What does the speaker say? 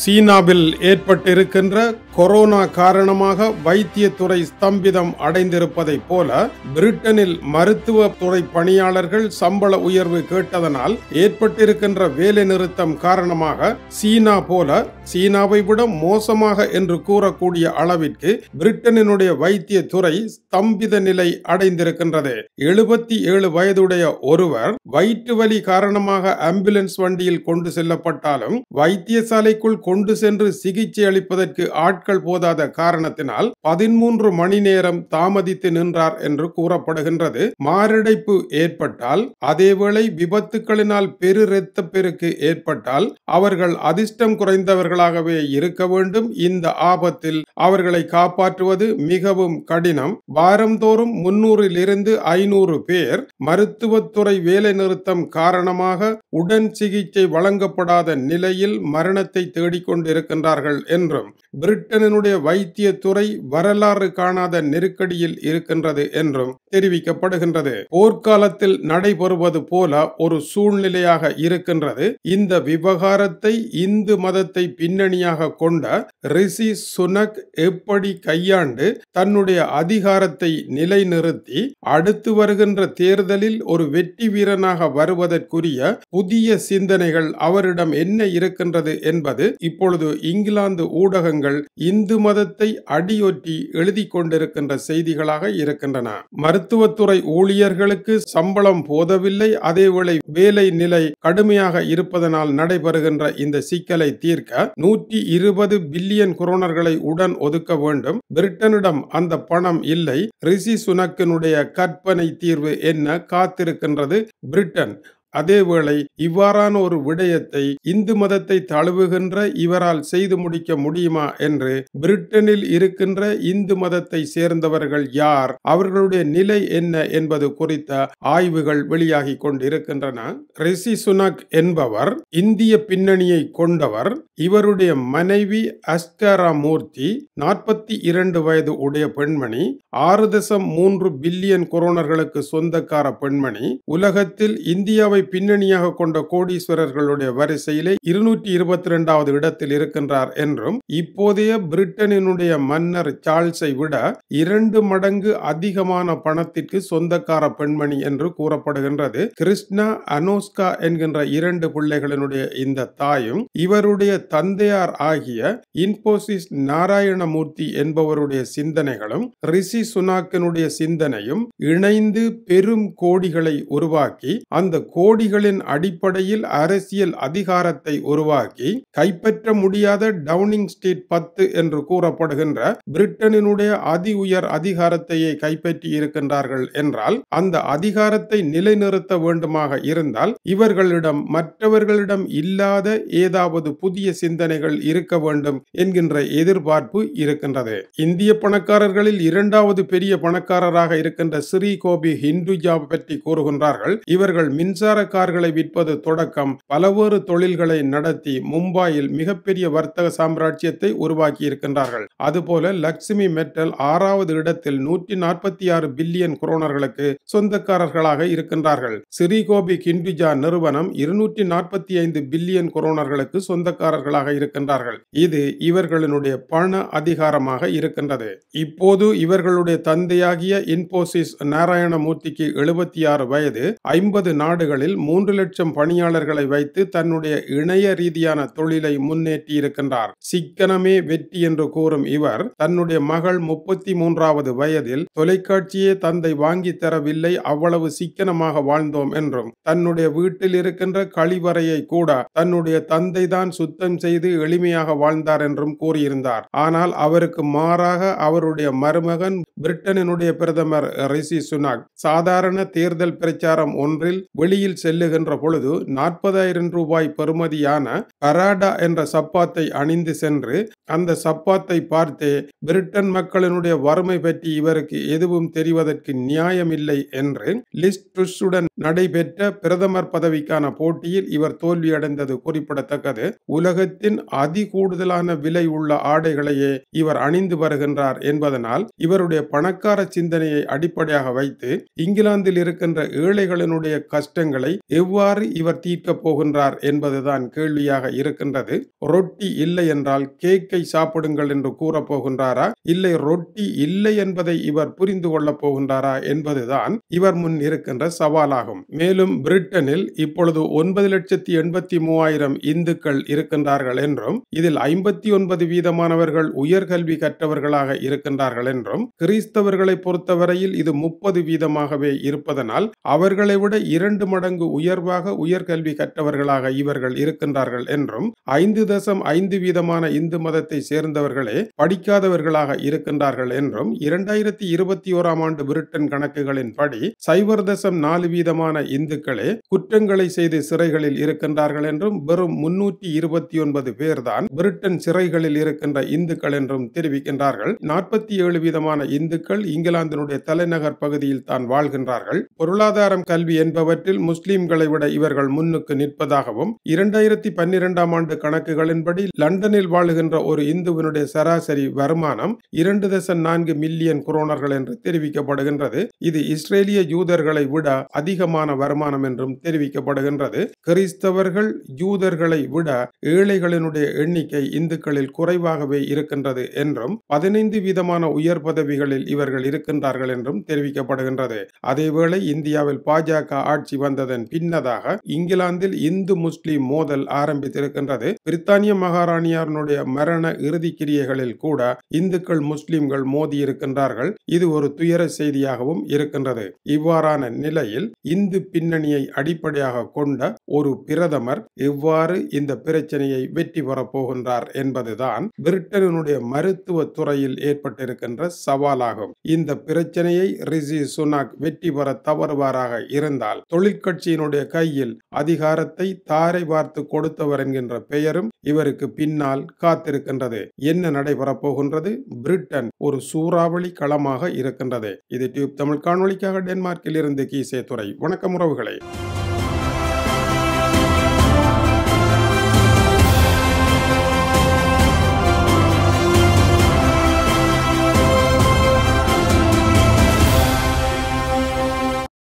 சீனாவில் ஏற்பட்டிருக்கின்ற கொரோனா காரணமாக வைத்தியத்துறை ஸ்தம்பிதம் அடைந்திருப்பதைப் போல பிரிட்டனில் மருத்துவ துறை பணியாளர்கள் சம்பள உயர்வு கேட்டதனால் ஏற்பட்டிருக்கின்ற வேலை நிறுத்தம் காரணமாக சீனா போல சீனாவை விட மோசமாக என்று கூறக்கூடிய அளவிற்கு பிரிட்டனினுடைய வைத்திய துறை ஸ்தம்பித நிலை அடைந்திருக்கின்றது எழுபத்தி ஏழு வயதுடைய ஒருவர் வயிற்று வலி காரணமாக ஆம்புலன்ஸ் வண்டியில் கொண்டு செல்லப்பட்டாலும் வைத்தியசாலைக்குள் கொண்டு சென்று சிகிச்சை அளிப்பதற்கு ஆட்கள் போதாத காரணத்தினால் பதிமூன்று மணி நேரம் தாமதித்து நின்றார் என்று கூறப்படுகின்றது மாரடைப்பு ஏற்பட்டால் அதேவேளை விபத்துக்களினால் பெரு இரத்த பெருக்கு ஏற்பட்டால் அவர்கள் அதிர்ஷ்டம் குறைந்தவர்களாகவே இருக்க வேண்டும் இந்த ஆபத்தில் அவர்களை காப்பாற்றுவது மிகவும் கடினம் வாரந்தோறும் இருந்து ஐநூறு பேர் மருத்துவத்துறை வேலை நிறுத்தம் காரணமாக உடன் சிகிச்சை வழங்கப்படாத நிலையில் மரணத்தை தேடி தேடிக்கொண்டிருக்கின்றார்கள் என்றும் பிரிட்டனினுடைய வைத்தியத்துறை வரலாறு காணாத நெருக்கடியில் இருக்கின்றது என்றும் தெரிவிக்கப்படுகின்றது போர்க்காலத்தில் நடைபெறுவது போல ஒரு சூழ்நிலையாக இருக்கின்றது இந்த விவகாரத்தை இந்து மதத்தை பின்னணியாக கொண்ட ரிஷி சுனக் எப்படி கையாண்டு தன்னுடைய அதிகாரத்தை நிலைநிறுத்தி அடுத்து வருகின்ற தேர்தலில் ஒரு வெற்றி வீரனாக வருவதற்குரிய புதிய சிந்தனைகள் அவரிடம் என்ன இருக்கின்றது என்பது இப்பொழுது இங்கிலாந்து ஊடகங்கள் இந்து மதத்தை அடியொற்றி எழுதி கொண்டிருக்கின்ற செய்திகளாக இருக்கின்றன மருத்துவத்துறை ஊழியர்களுக்கு சம்பளம் போதவில்லை அதேவேளை வேலை நிலை கடுமையாக இருப்பதனால் நடைபெறுகின்ற இந்த சிக்கலை தீர்க்க நூற்றி இருபது பில்லியன் குரோனர்களை உடன் ஒதுக்க வேண்டும் பிரிட்டனிடம் அந்த பணம் இல்லை ரிஷி சுனக்கினுடைய கற்பனை தீர்வு என்ன காத்திருக்கின்றது பிரிட்டன் அதேவேளை இவ்வாறான ஒரு விடயத்தை இந்து மதத்தை தழுவுகின்ற இவரால் செய்து முடிக்க முடியுமா என்று பிரிட்டனில் இருக்கின்ற இந்து மதத்தை சேர்ந்தவர்கள் யார் அவர்களுடைய நிலை என்ன என்பது குறித்த ஆய்வுகள் வெளியாகி கொண்டிருக்கின்றன ரிஷி சுனக் என்பவர் இந்திய பின்னணியை கொண்டவர் இவருடைய மனைவி அஸ்கரா மூர்த்தி நாற்பத்தி இரண்டு வயது உடைய பெண்மணி ஆறு தசம் மூன்று பில்லியன் கொரோனர்களுக்கு சொந்தக்கார பெண்மணி உலகத்தில் இந்தியாவை இந்தியாவை பின்னணியாக கொண்ட கோடீஸ்வரர்களுடைய வரிசையிலே இருநூற்றி இருபத்தி இரண்டாவது இடத்தில் இருக்கின்றார் என்றும் இப்போதைய பிரிட்டனினுடைய மன்னர் சார்ல்ஸை விட இரண்டு மடங்கு அதிகமான பணத்திற்கு சொந்தக்கார பெண்மணி என்று கூறப்படுகின்றது கிருஷ்ணா அனோஸ்கா என்கின்ற இரண்டு பிள்ளைகளினுடைய இந்த தாயும் இவருடைய தந்தையார் ஆகிய இன்போசிஸ் நாராயணமூர்த்தி என்பவருடைய சிந்தனைகளும் ரிஷி சுனாக்கினுடைய சிந்தனையும் இணைந்து பெரும் கோடிகளை உருவாக்கி அந்த கோ கோடிகளின் அடிப்படையில் அரசியல் அதிகாரத்தை உருவாக்கி கைப்பற்ற முடியாத டவுனிங் ஸ்ட்ரீட் பத்து என்று கூறப்படுகின்ற பிரிட்டனினுடைய அதி உயர் அதிகாரத்தையே கைப்பற்றி இருக்கின்றார்கள் என்றால் அந்த அதிகாரத்தை நிலைநிறுத்த வேண்டுமாக இருந்தால் இவர்களிடம் மற்றவர்களிடம் இல்லாத ஏதாவது புதிய சிந்தனைகள் இருக்க வேண்டும் என்கின்ற எதிர்பார்ப்பு இருக்கின்றது இந்திய பணக்காரர்களில் இரண்டாவது பெரிய பணக்காரராக இருக்கின்ற ஸ்ரீ கோபி ஹிந்துஜா பற்றி கூறுகின்றார்கள் இவர்கள் மின்சார பலசக்கர கார்களை விற்பது தொடக்கம் பலவேறு தொழில்களை நடத்தி மும்பாயில் மிகப்பெரிய வர்த்தக சாம்ராஜ்யத்தை உருவாக்கி இருக்கின்றார்கள் அதுபோல லக்ஷ்மி மெட்டல் ஆறாவது இடத்தில் நூற்றி நாற்பத்தி ஆறு பில்லியன் குரோனர்களுக்கு சொந்தக்காரர்களாக இருக்கின்றார்கள் சிறிகோபி கிண்டிஜா நிறுவனம் இருநூற்றி நாற்பத்தி ஐந்து பில்லியன் குரோனர்களுக்கு சொந்தக்காரர்களாக இருக்கின்றார்கள் இது இவர்களினுடைய பண அதிகாரமாக இருக்கின்றது இப்போது இவர்களுடைய தந்தையாகிய இன்போசிஸ் நாராயணமூர்த்திக்கு எழுபத்தி ஆறு வயது ஐம்பது நாடுகளில் நிறுவனத்தில் மூன்று லட்சம் பணியாளர்களை வைத்து தன்னுடைய இணைய ரீதியான தொழிலை முன்னேற்றி இருக்கின்றார் சிக்கனமே வெற்றி என்று கூறும் இவர் தன்னுடைய மகள் முப்பத்தி மூன்றாவது வயதில் தொலைக்காட்சியே தந்தை வாங்கி தரவில்லை அவ்வளவு சிக்கனமாக வாழ்ந்தோம் என்றும் தன்னுடைய வீட்டில் இருக்கின்ற கழிவறையை கூட தன்னுடைய தந்தை தான் சுத்தம் செய்து எளிமையாக வாழ்ந்தார் என்றும் கூறியிருந்தார் ஆனால் அவருக்கு மாறாக அவருடைய மருமகன் பிரிட்டனினுடைய பிரதமர் ரிஷி சுனாக் சாதாரண தேர்தல் பிரச்சாரம் ஒன்றில் வெளியில் செல்லுகின்ற பொழுது நாற்பதாயிரம் ரூபாய் பெறுமதியான கராடா என்ற சப்பாத்தை அணிந்து சென்று அந்த சப்பாத்தை பார்த்தே பிரிட்டன் மக்களினுடைய வறுமை பற்றி இவருக்கு எதுவும் தெரிவதற்கு நியாயமில்லை என்று லிஸ்ட் நடைபெற்ற பிரதமர் பதவிக்கான போட்டியில் இவர் தோல்வியடைந்தது குறிப்பிடத்தக்கது உலகத்தின் அதி கூடுதலான விலை உள்ள ஆடைகளையே இவர் அணிந்து வருகின்றார் என்பதனால் இவருடைய பணக்கார சிந்தனையை அடிப்படையாக வைத்து இங்கிலாந்தில் இருக்கின்ற ஏழைகளினுடைய கஷ்டங்களை பிரச்சனைகளை எவ்வாறு இவர் தீர்க்கப் போகின்றார் என்பதுதான் கேள்வியாக இருக்கின்றது ரொட்டி இல்லை என்றால் கேக்கை சாப்பிடுங்கள் என்று கூறப் போகின்றாரா இல்லை ரொட்டி இல்லை என்பதை இவர் புரிந்து கொள்ளப் போகின்றாரா என்பதுதான் இவர் முன் இருக்கின்ற சவாலாகும் மேலும் பிரிட்டனில் இப்பொழுது ஒன்பது லட்சத்தி எண்பத்தி மூவாயிரம் இந்துக்கள் இருக்கின்றார்கள் என்றும் இதில் ஐம்பத்தி ஒன்பது வீதமானவர்கள் உயர்கல்வி கற்றவர்களாக இருக்கின்றார்கள் என்றும் கிறிஸ்தவர்களை பொறுத்தவரையில் இது முப்பது வீதமாகவே இருப்பதனால் அவர்களை விட இரண்டு மடங்கு நான்கு உயர்வாக உயர்கல்வி கற்றவர்களாக இவர்கள் இருக்கின்றார்கள் என்றும் ஐந்து தசம் ஐந்து வீதமான இந்து மதத்தை சேர்ந்தவர்களே படிக்காதவர்களாக இருக்கின்றார்கள் என்றும் இரண்டாயிரத்தி இருபத்தி ஓராம் ஆண்டு பிரிட்டன் கணக்குகளின்படி சைபர் தசம் நாலு வீதமான இந்துக்களே குற்றங்களை செய்து சிறைகளில் இருக்கின்றார்கள் என்றும் வெறும் முன்னூற்றி இருபத்தி ஒன்பது பேர்தான் பிரிட்டன் சிறைகளில் இருக்கின்ற இந்துக்கள் என்றும் தெரிவிக்கின்றார்கள் நாற்பத்தி ஏழு வீதமான இந்துக்கள் இங்கிலாந்தினுடைய தலைநகர் பகுதியில் தான் வாழ்கின்றார்கள் பொருளாதாரம் கல்வி என்பவற்றில் முஸ்லிம்களை விட இவர்கள் முன்னுக்கு நிற்பதாகவும் இரண்டாயிரத்தி பன்னிரெண்டாம் ஆண்டு கணக்குகளின்படி லண்டனில் வாழுகின்ற ஒரு இந்துவினுடைய சராசரி வருமானம் இரண்டு தசம் நான்கு மில்லியன் குரோனர்கள் என்று தெரிவிக்கப்படுகின்றது இது இஸ்ரேலிய யூதர்களை விட அதிகமான வருமானம் என்றும் தெரிவிக்கப்படுகின்றது கிறிஸ்தவர்கள் யூதர்களை விட ஏழைகளினுடைய எண்ணிக்கை இந்துக்களில் குறைவாகவே இருக்கின்றது என்றும் பதினைந்து விதமான உயர் பதவிகளில் இவர்கள் இருக்கின்றார்கள் என்றும் தெரிவிக்கப்படுகின்றது அதேவேளை இந்தியாவில் பாஜக ஆட்சி வந்தது வந்ததன் பின்னதாக இங்கிலாந்தில் இந்து முஸ்லிம் மோதல் ஆரம்பித்திருக்கின்றது பிரித்தானிய மகாராணியாரனுடைய மரண கிரியைகளில் கூட இந்துக்கள் முஸ்லிம்கள் மோதியிருக்கின்றார்கள் இது ஒரு துயர செய்தியாகவும் இருக்கின்றது இவ்வாறான நிலையில் இந்து பின்னணியை அடிப்படையாக கொண்ட ஒரு பிரதமர் எவ்வாறு இந்த பிரச்சனையை வெற்றி பெறப்போகின்றார் என்பதுதான் பிரிட்டனுடைய மருத்துவ துறையில் ஏற்பட்டிருக்கின்ற சவாலாகும் இந்த பிரச்சனையை ரிஷி சுனாக் வெற்றி பெற தவறுவாராக இருந்தால் தொழிற்கட்சி கட்சியினுடைய கையில் அதிகாரத்தை தாரை பார்த்து கொடுத்தவர் என்கின்ற பெயரும் இவருக்கு பின்னால் காத்திருக்கின்றது என்ன நடைபெறப் போகின்றது பிரிட்டன் ஒரு சூறாவளி களமாக இருக்கின்றது இது டியூப் தமிழ் காணொலிக்காக டென்மார்க்கில் இருந்து கீசே துறை வணக்கம் உறவுகளை